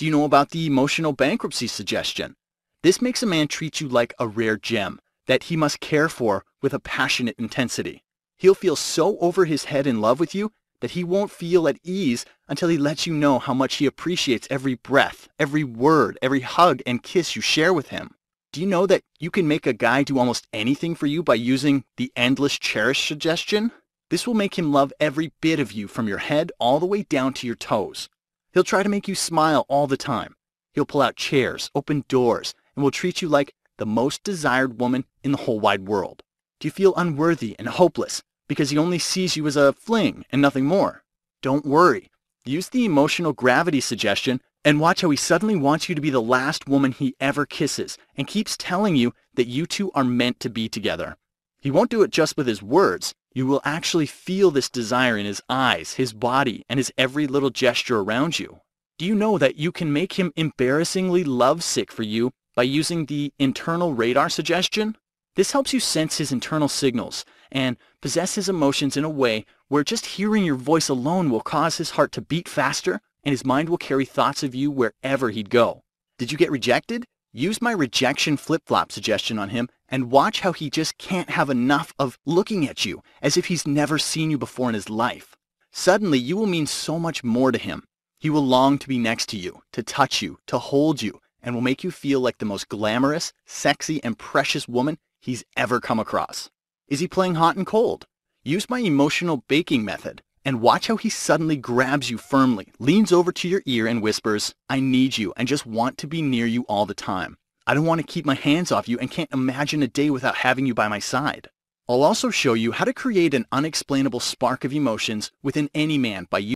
Do you know about the emotional bankruptcy suggestion? This makes a man treat you like a rare gem that he must care for with a passionate intensity. He'll feel so over his head in love with you that he won't feel at ease until he lets you know how much he appreciates every breath, every word, every hug and kiss you share with him. Do you know that you can make a guy do almost anything for you by using the endless cherish suggestion? This will make him love every bit of you from your head all the way down to your toes. He'll try to make you smile all the time. He'll pull out chairs, open doors, and will treat you like the most desired woman in the whole wide world. Do you feel unworthy and hopeless because he only sees you as a fling and nothing more? Don't worry. Use the emotional gravity suggestion and watch how he suddenly wants you to be the last woman he ever kisses and keeps telling you that you two are meant to be together. He won't do it just with his words, you will actually feel this desire in his eyes, his body, and his every little gesture around you. Do you know that you can make him embarrassingly lovesick for you by using the internal radar suggestion? This helps you sense his internal signals and possess his emotions in a way where just hearing your voice alone will cause his heart to beat faster and his mind will carry thoughts of you wherever he'd go. Did you get rejected? Use my rejection flip-flop suggestion on him and watch how he just can't have enough of looking at you as if he's never seen you before in his life. Suddenly, you will mean so much more to him. He will long to be next to you, to touch you, to hold you, and will make you feel like the most glamorous, sexy, and precious woman he's ever come across. Is he playing hot and cold? Use my emotional baking method and watch how he suddenly grabs you firmly, leans over to your ear and whispers, I need you and just want to be near you all the time. I don't want to keep my hands off you and can't imagine a day without having you by my side. I'll also show you how to create an unexplainable spark of emotions within any man by